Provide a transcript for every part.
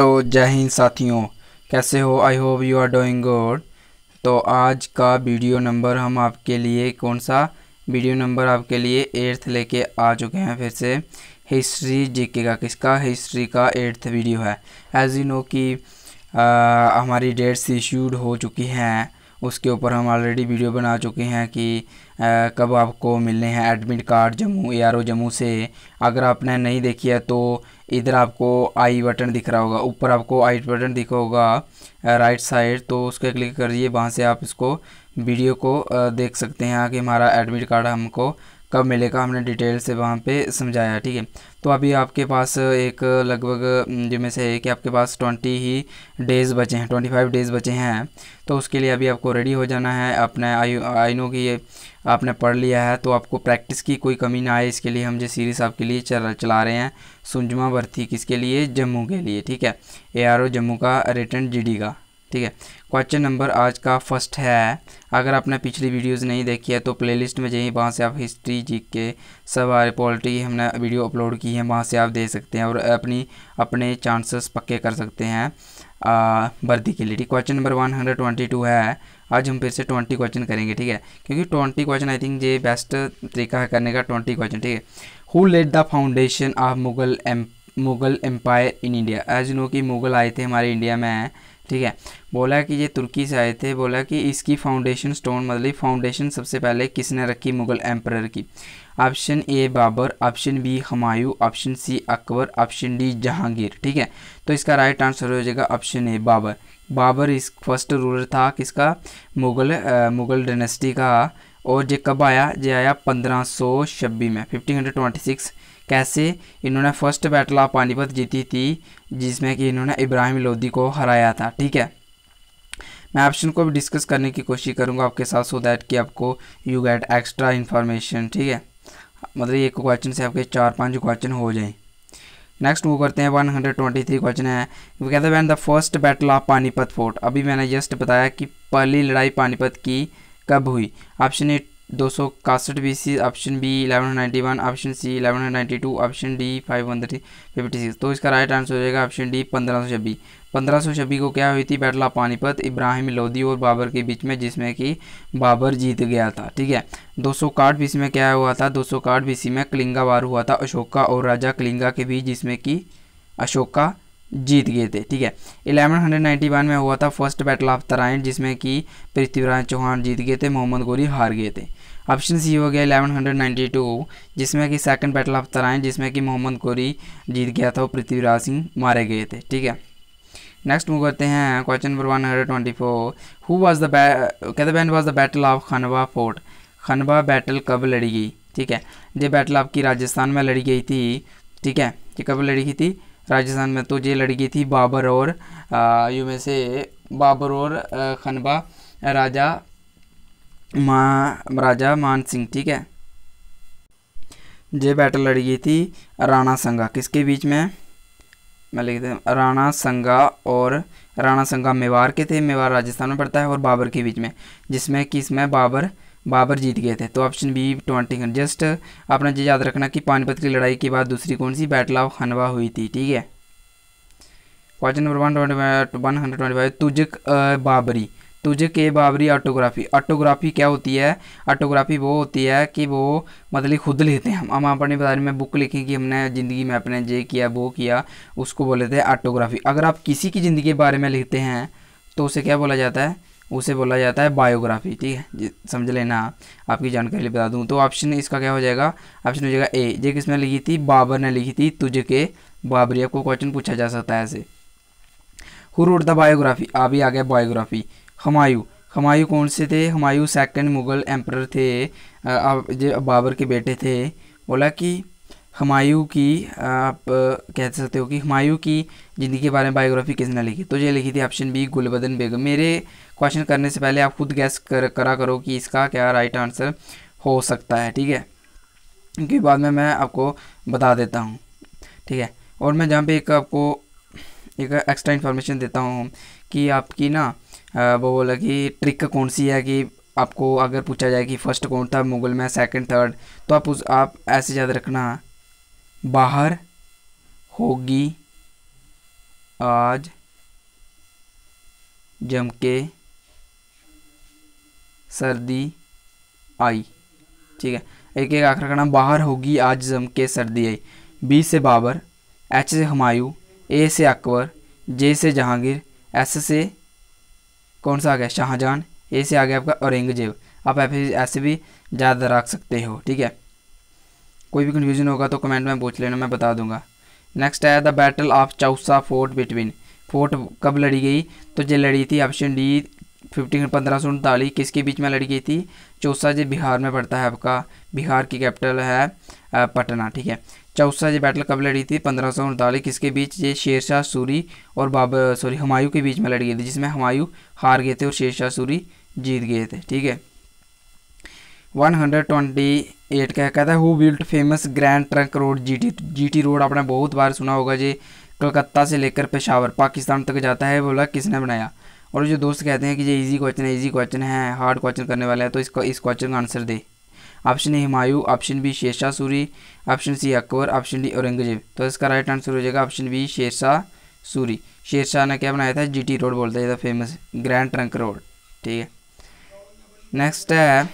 तो जय हिंद साथियों कैसे हो I hope you are doing good तो आज का वीडियो नंबर हम आपके लिए कौन सा वीडियो नंबर आपके लिए एट्थ लेके आ चुके हैं फिर से हिस्ट्री जीके का किसका हिस्ट्री का एट्थ वीडियो है एज यू नो कि आ, हमारी डेट्स इशूड हो चुकी हैं उसके ऊपर हम ऑलरेडी वीडियो बना चुके हैं कि कब आपको मिलने हैं एडमिट कार्ड जम्मू ए जम्मू से अगर आपने नहीं देखी है तो इधर आपको आई बटन दिख रहा होगा ऊपर आपको आई बटन दिखा होगा राइट साइड तो उसके क्लिक करिए वहाँ से आप इसको वीडियो को देख सकते हैं कि हमारा एडमिट कार्ड हमको कब मिलेगा हमने डिटेल से वहाँ पे समझाया ठीक है तो अभी आपके पास एक लगभग जिनमें से है कि आपके पास ट्वेंटी ही डेज़ बचे हैं ट्वेंटी फाइव डेज़ बचे हैं तो उसके लिए अभी आपको रेडी हो जाना है अपने आई की ये आपने पढ़ लिया है तो आपको प्रैक्टिस की कोई कमी ना आए इसके लिए हम जो सीरीज़ आपके लिए चल चला रहे हैं सुंजमा भर्ती किसके लिए जम्मू के लिए ठीक है ए जम्मू का रिटर्न जी का ठीक है क्वेश्चन नंबर आज का फर्स्ट है अगर आपने पिछली वीडियोस नहीं देखी है तो प्लेलिस्ट में जाइए वहाँ से आप history G K or polity हमने वीडियो अपलोड की है वहाँ से आप दे सकते हैं और अपनी अपने चांसेस पक्के कर सकते हैं वर्दी के लिए ठीक question number one hundred twenty two है आज हम फिर से ट्वेंटी क्वेश्चन करेंगे ठीक है क्योंकि ट्वेंटी क्वेश्चन आई थिंक ये बेस्ट तरीका है करने का ट्वेंटी क्वेश्चन ठीक है who led the foundation of Mughal M Mughal empire in India as you know कि मुगल आए थे हमारे इंडिया में ठीक है बोला कि ये तुर्की से आए थे बोला कि इसकी फाउंडेशन स्टोन मतलब फाउंडेशन सबसे पहले किसने रखी मुगल एम्पर की option A Babur option B Humayun option C Akbar option D Jahangir ठीक है तो इसका राइट आंसर हो जाएगा ऑप्शन ए बाबर बाबर इस फर्स्ट रूलर था किसका मुगल आ, मुगल डेनेस्टी का और ये कब आया ये आया पंद्रह सौ छब्बीस में फिफ्टीन हंड्रेड ट्वेंटी सिक्स कैसे इन्होंने फर्स्ट बैटल ऑफ पानीपत जीती थी जिसमें कि इन्होंने इब्राहिम लोधी को हराया था ठीक है मैं ऑप्शन को भी डिस्कस करने की कोशिश करूँगा आपके साथ सो दैट कि आपको यू गेट एक्स्ट्रा इन्फॉर्मेशन ठीक है मतलब एक क्वेश्चन से आपके चार पाँच क्वेश्चन हो जाए नेक्स्ट वो करते हैं 123 क्वेश्चन है वो कहते हैं the first battle of Panipat fought अभी मैंने जस्ट बताया कि पहली लड़ाई पानीपत की कब हुई ऑप्शन ए दो सौ कासठ B C option B eleven ninety one option C eleven hundred ninety two option D five hundred fifty six तो इसका राइट आंसर हो जाएगा ऑप्शन डी पंद्रह सौ छब्बीस पंद्रह सौ छब्बीस को क्या हुई थी बैटल ऑफ पानीपत इब्राहिम लोधी और बाबर के बीच में जिसमें कि बाबर जीत गया था ठीक है दो सौ काठ सी में क्या हुआ था दो सौ काठ सी में कलिंगा वार हुआ था अशोका और राजा कलिंगा के बीच जिसमें कि अशोका जीत गए थे ठीक है इलेवन हंड्रेड नाइन्टी वन में हुआ था फर्स्ट बैटल ऑफ तराइन जिसमें कि पृथ्वीराज चौहान जीत गए थे मोहम्मद गोरी हार गए थे ऑप्शन सी हो गया हंड्रेड नाइन्टी टू जिसमें कि सेकंड बैटल ऑफ तराइन जिसमें कि मोहम्मद कोरी जीत गया था और पृथ्वीराज सिंह मारे गए थे ठीक है नेक्स्ट मूव करते हैं question number one hundred twenty four who was the कहते बैंड was the battle of Khanwa fought Khanwa battle कब लड़ी गई ठीक है ये बैटल आपकी राजस्थान में लड़ी गई थी ठीक है ये कब लड़ी गई थी राजस्थान में तो ये लड़ी गई थी बाबर और यू में से बाबर और खनवा राजा मा राजा मान सिंह ठीक है ये बैटल लड़ी गई थी राणा संगा किसके बीच में मैं लिख राणा संगा और राणा संगा मेवाड़ के थे मेवाड़ राजस्थान में पड़ता है और बाबर के बीच में जिसमें कि इसमें बाबर बाबर जीत गए थे तो ऑप्शन बी ट्वेंटी जस्ट आपने ये याद रखना कि पानीपत की लड़ाई के बाद दूसरी कौन सी बैटल ऑफ हनवा हुई थी ठीक है question number one twenty one hundred twenty five Tuzuk Baburi तुझे के बाबरी ऑटोग्राफी ऑटोग्राफी क्या होती है ऑटोग्राफी वो होती है कि वो मतलब खुद लेते हैं हम हम अपने बारे में बुक लिखी कि हमने ज़िंदगी में अपने ये किया वो किया उसको बोले थे ऑटोग्राफी अगर आप किसी की ज़िंदगी के बारे में लिखते हैं तो उसे क्या बोला जाता है उसे बोला जाता है बायोग्राफी ठीक है समझ लेना आपकी जानकारी बता दूँ तो ऑप्शन इसका क्या हो जाएगा ऑप्शन हो जाएगा ए जे किसने लिखी थी बाबर ने लिखी थी तुझे के बाबरी आपको क्वेश्चन पूछा जा सकता है ऐसे हु रोड द बायोग्राफी अभी आ गया बायोग्राफी हमायूं हमायूं कौन से थे हमायूं सेकंड मुग़ल एम्पर थे जो बाबर के बेटे थे बोला कि हमायूँ की आप कह सकते हो कि हमायूँ की ज़िंदगी के बारे में बायोग्राफी किसने लिखी तो ये लिखी थी ऑप्शन बी गुलबदन बेगम मेरे क्वेश्चन करने से पहले आप खुद गैस कर करा करो कि इसका क्या राइट आंसर हो सकता है ठीक है क्योंकि बाद में मैं आपको बता देता हूँ ठीक है और मैं जहाँ पे एक आपको एक एक्स्ट्रा इन्फॉर्मेशन देता हूँ कि आपकी ना वो बोला कि ट्रिक कौन सी है कि आपको अगर पूछा जाए कि फ़र्स्ट कौन था मुगल में सेकंड थर्ड तो आप उस आप ऐसे याद रखना बाहर होगी आज जम के सर्दी आई ठीक है एक एक आखिर रखना बाहर होगी आज जम के सर्दी आई बी से बाबर एच से हमायूं ए से अकबर जे से जहांगीर एस से कौन सा आ गया शाहजहां ए से आ गया आपका औरंगजेब आप ऐसे ऐसे भी ज़्यादा रख सकते हो ठीक है कोई भी कन्फ्यूजन होगा तो कमेंट में पूछ लेना मैं बता दूंगा नेक्स्ट आया the battle of Chausa fought between fought कब लड़ी गई तो जो लड़ी थी ऑप्शन डी फिफ्टीन पंद्रह सौ उनतालीस किसके बीच में लड़ी गई थी चौसा जो बिहार में पड़ता है आपका बिहार की कैपिटल है पटना ठीक है चौसा ये बैटल कब लड़ी थी पंद्रह सौ उनतालीस इसके बीच ये शेरशाह सूरी और बाब सॉरी हमायूं के बीच में लड़ गई थी जिसमें हमायूं हार गए थे और शेरशाह सूरी जीत गए थे ठीक है वन हंड्रेड ट्वेंटी एट का कहता है who built famous grand trunk road GT GT road आपने बहुत बार सुना होगा ये कलकत्ता से लेकर पेशावर पाकिस्तान तक जाता है बोला किसने बनाया और जो दोस्त कहते हैं कि ये इजी क्वेश्चन है इजी क्वेश्चन है हार्ड क्वेश्चन करने वाला है तो इसका इस क्वेश्चन का आंसर दे option A Humayun option B Sher Shah Suri option C Akbar option D Aurangzeb तो इसका राइट आंसर हो जाएगा ऑप्शन बी शेरशाह सूरी शेरशाह ने क्या बनाया था जीटी रोड बोलता है फेमस ग्रैंड ट्रंक रोड ठीक है नेक्स्ट है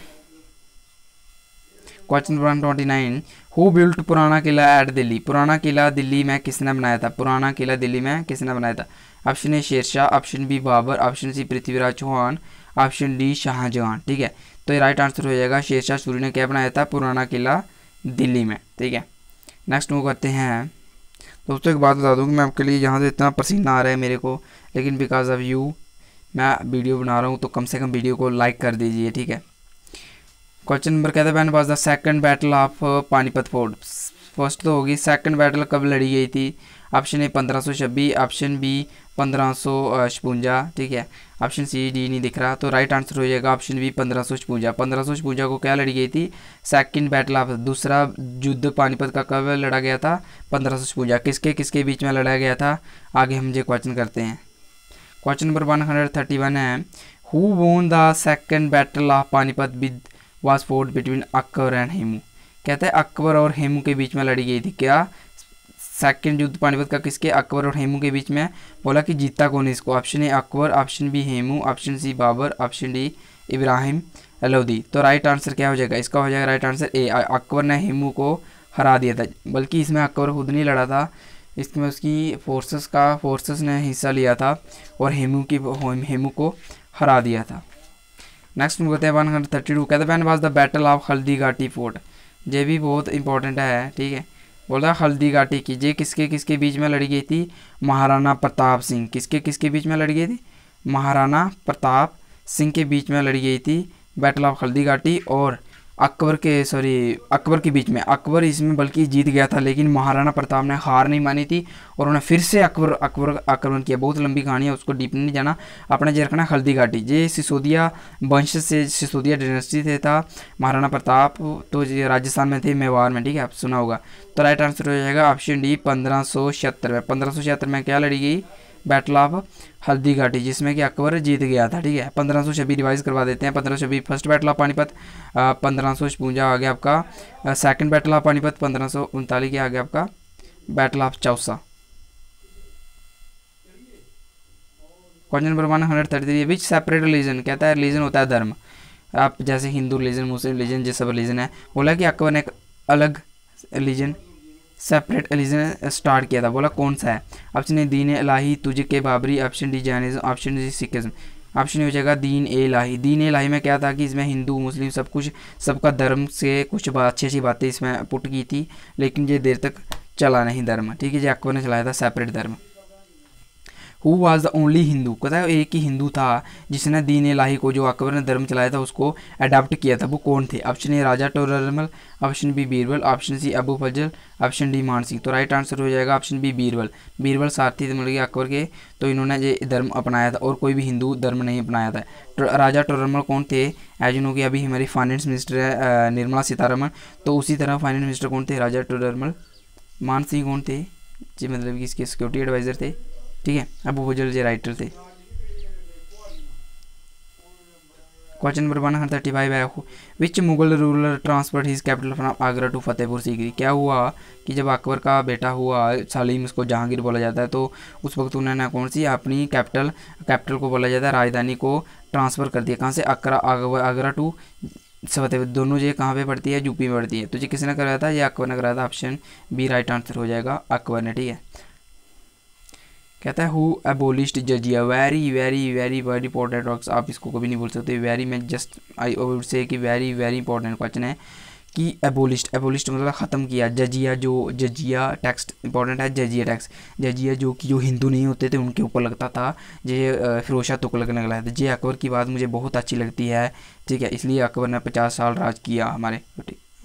question number twenty nine who built Purana Qila eight Delhi पुराना किला दिल्ली में किसने बनाया था पुराना किला दिल्ली में किसने बनाया था option A Sher Shah option B Babur option C Prithviraj Chauhan option D Shah Jahan ठीक है तो ये राइट आंसर हो जाएगा शेरशाह सूरी ने क्या बनाया था पुराना किला दिल्ली में ठीक है नेक्स्ट मूव करते हैं दोस्तों एक बात बता दूँ कि मैं आपके लिए यहाँ से इतना पसीना आ रहा है मेरे को लेकिन बिकॉज ऑफ यू मैं वीडियो बना रहा हूँ तो कम से कम वीडियो को लाइक कर दीजिए ठीक है क्वेश्चन नंबर कहते हैं मैंने pass the second battle of Panipat fought first तो होगी सेकंड बैटल कब लड़ी गई थी ऑप्शन ए पंद्रह सौ छब्बीस ऑप्शन बी पंद्रह सौ छपुंजा ठीक है ऑप्शन सी डी नहीं दिख रहा तो राइट आंसर हो जाएगा ऑप्शन बी पंद्रह सौ छपुंजा पंद्रह सौ छपुंजा को क्या लड़ी गई थी सेकंड बैटल ऑफ दूसरा युद्ध पानीपत का कब लड़ा गया था पंद्रह सौ छपुंजा किसके किसके बीच में लड़ा गया था आगे हम ये क्वेश्चन करते हैं question number one hundred thirty one है who won the second battle of Panipat with was fought between Akbar and Hemu कहते हैं अकबर और हेमू के बीच में लड़ी गई थी क्या सेकेंड युद्ध पानीपत का किसके अकबर और हेमू के बीच में बोला कि जीता कौन इसको option A Akbar option B Hemu option C Babur option D Ibrahim Lodi तो राइट आंसर क्या हो जाएगा इसका हो जाएगा राइट आंसर ए अकबर ने हेमू को हरा दिया था बल्कि इसमें अकबर खुद नहीं लड़ा था इसमें उसकी फोर्सेस का फोर्सेस ने हिस्सा लिया था और हेमू की हेमू को हरा दिया था नेक्स्ट में बोलते हैं वन हंड्रेड थर्टी टू कहते हैं द बैटल ऑफ हल्दी घाटी फोर्ट ये भी बहुत इंपॉर्टेंट है ठीक है बोला हल्दी घाटी की ये किसके किसके बीच में लड़ी गई थी महाराणा प्रताप सिंह किसके किसके बीच में लड़ी गई थी महाराणा प्रताप सिंह के बीच में लड़ी गई थी बैटल ऑफ हल्दी घाटी और अकबर के सॉरी अकबर के बीच में अकबर इसमें बल्कि जीत गया था लेकिन महाराणा प्रताप ने हार नहीं मानी थी और उन्हें फिर से अकबर अकबर आक्रमण किया बहुत लंबी कहानी है उसको डीप नहीं जाना अपने जे रखना हल्दी घाटी ये सिसोदिया वंश से सिसोदिया डायनेस्टी से था महाराणा प्रताप तो ये राजस्थान में थे मेवाड़ में ठीक है आप सुना होगा तो राइट आंसर हो जाएगा ऑप्शन डी पंद्रह सौ छिहत्तर में पंद्रह सौ छिहत्तर में क्या लड़ी गई बैटल ऑफ हल्दी घाटी जिसमें कि अकबर जीत गया था ठीक है पंद्रह सौ छब्बीस रिवाइज करवा देते हैं पंद्रह सौ छब्बीस फर्स्ट बैटल ऑफ पानीपत पंद्रह सौ छपुंजा आ गया आपका सेकंड बैटल ऑफ पानीपत पंद्रह सौ उनतालीस आ गया आपका battle of Chausa question number one hundred thirty three which separate religion कहता है रिलीजन होता है धर्म आप जैसे हिंदू रिलीजन मुस्लिम रिलीजन जिस सब रिलीजन है बोला कि अकबर ने एक अलग रिलीजन सेपरेट एलिजन स्टार्ट किया था बोला कौन सा है ऑप्शन ए दीन लाही तुझे के Baburi option D Jainism option D Sikhism option हो जाएगा दीन ए लाही दीन ए लाही में क्या था कि इसमें हिंदू मुस्लिम सब कुछ सबका धर्म से कुछ बात अच्छी अच्छी बातें इसमें पुट की थी लेकिन ये देर तक चला नहीं धर्म ठीक है जी अकबर ने चलाया था सेपरेट धर्म who was the only Hindu है एक ही हिंदू था जिसने दीन लाही को जो अकबर ने धर्म चलाया था उसको अडाप्ट किया था वो कौन थे option A Raja Todarmal option B Birbal option C Abu Fazal option D Man Singh तो राइट आंसर हो जाएगा ऑप्शन बी बीरबल बीरबल सारथी थे मतलब अकबर के तो इन्होंने ये धर्म अपनाया था और कोई भी हिंदू धर्म नहीं अपनाया था तो राजा टोरमल कौन थे एज यू नो कि अभी हमारे फाइनेंस मिनिस्टर है निर्मला सीतारमन तो उसी तरह फाइनेंस मिनिस्टर कौन थे राजा टोरमल मान सिंह कौन थे जी मतलब कि इसके सिक्योरिटी एडवाइज़र थे ठीक है अब वो जो राइटर थे question number one hundred thirty five है which Mughal ruler transfer his capital from Agra to Fatehpur Sikri क्या हुआ कि जब अकबर का बेटा हुआ सलीम उसको जहांगीर बोला जाता है तो उस वक्त उन्होंने कौन सी अपनी कैपिटल कैपिटल को बोला जाता है राजधानी को ट्रांसफ़र कर दिया कहाँ से अकरा आगरा टू फतेहपुर दोनों जगह कहाँ पर पड़ती है यूपी में पड़ती है तो जी किसने कराया था ये अकबर ने कराया था ऑप्शन बी राइट आंसर हो जाएगा अकबर ने ठीक है कहता है who abolished jizya very very very very important works आप इसको कभी नहीं बोल सकते वेरी मैं जस्ट आई वुड से कि वेरी वेरी इंपॉर्टेंट क्वेश्चन है कि एबोलिस्ट एबोलिस्ट मतलब ख़त्म किया जजिया जो जजिया टैक्स इंपॉर्टेंट है जजिया टैक्स जजिया जो कि जो हिंदू नहीं होते थे उनके ऊपर लगता था जे फिरोशा तुक लगने लगा था जे अकबर की बात मुझे बहुत अच्छी लगती है ठीक है इसलिए अकबर ने पचास साल राज किया हमारे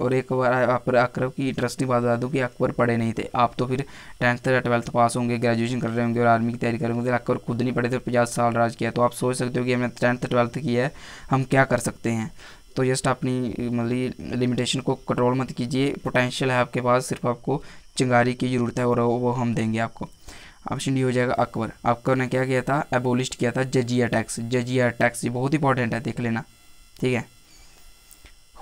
और एक बार आप अकरब की इंटरेस्टिंग बात बता दूँ कि अकबर पढ़े नहीं थे आप तो फिर टेंथ या ट्वेल्थ पास होंगे ग्रेजुएशन कर रहे होंगे और आर्मी की तैयारी करेंगे तो अकबर खुद नहीं पढ़े थे पचास साल राज किया तो आप सोच सकते हो कि हमने टेंथ ट्वेल्थ किया है हम क्या कर सकते हैं तो जस्ट अपनी मतलब लिमिटेशन को कंट्रोल मत कीजिए पोटेंशियल है आपके पास सिर्फ आपको चिंगारी की ज़रूरत है और वो हम देंगे आपको ऑप्शन डी हो जाएगा अकबर अकबर ने क्या किया था एबोलिस्ट किया था जजिया टैक्स जजिया टैक्स ये बहुत इंपॉर्टेंट है देख लेना ठीक है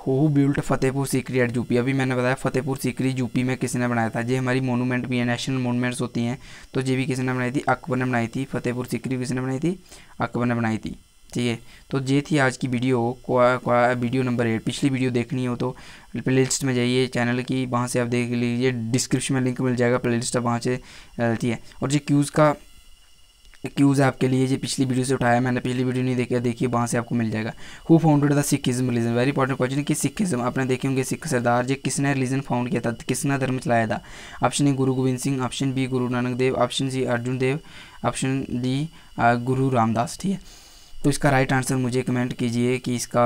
who built Fatehpur Sikri at UP अभी मैंने बताया फतेहपुर सीकरी यूपी में किसने बनाया था ये हमारी मोनूमेंट भी है नेशनल मोनूमेंट्स होती हैं तो ये भी किसने बनाई थी अकबर ने बनाई थी फतेहपुर सीकरी किसने बनाई थी अकबर ने बनाई थी ठीक है तो ये थी आज की वीडियो क्वा वीडियो नंबर एट पिछली वीडियो देखनी हो तो प्ले लिस्ट में जाइए चैनल की वहाँ से आप देख लीजिए डिस्क्रिप्शन में लिंक मिल जाएगा प्ले लिस्ट वहाँ से रहती है और जो क्यूज़ का क्यूज़ है आपके लिए ये पिछली वीडियो से उठाया मैंने पिछली वीडियो नहीं देखी देखिए वहाँ से आपको मिल जाएगा who founded the Sikhism religion very important question कि सिखिज्म आपने देखे होंगे सिख सरदार जी किसने रिलीजन फाउंड किया था किसने धर्म चलाया था ऑप्शन ए गुरु Govind Singh option B Guru Nanak Dev option C Arjun Dev option D Guru Ramdas ठीक है तो इसका राइट आंसर मुझे कमेंट कीजिए कि इसका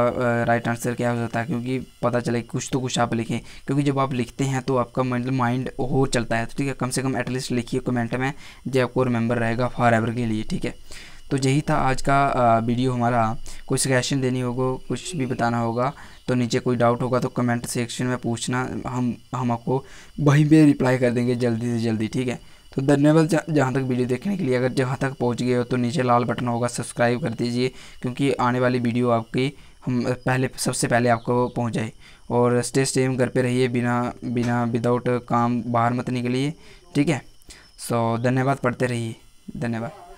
राइट आंसर क्या हो सकता है क्योंकि पता चले कुछ तो कुछ आप लिखें क्योंकि जब आप लिखते हैं तो आपका मतलब माइंड हो चलता है तो ठीक है कम से कम एटलीस्ट लिखिए कमेंट में जो आपको रिमेंबर रहेगा फॉर एवर के लिए ठीक है तो यही था आज का वीडियो हमारा कोई सजेशन देनी होगा कुछ भी बताना होगा तो नीचे कोई डाउट होगा तो कमेंट सेक्शन में पूछना हम हम आपको वहीं पर रिप्लाई कर देंगे जल्दी से जल्दी ठीक है तो धन्यवाद जहाँ तक वीडियो देखने के लिए अगर जहाँ तक पहुँच गए हो तो नीचे लाल बटन होगा सब्सक्राइब कर दीजिए क्योंकि आने वाली वीडियो आपकी हम पहले सबसे पहले आपको पहुँच जाए और स्टे सेम घर पे रहिए बिना बिना विदाउट काम बाहर मत निकलिए ठीक है सो धन्यवाद पढ़ते रहिए धन्यवाद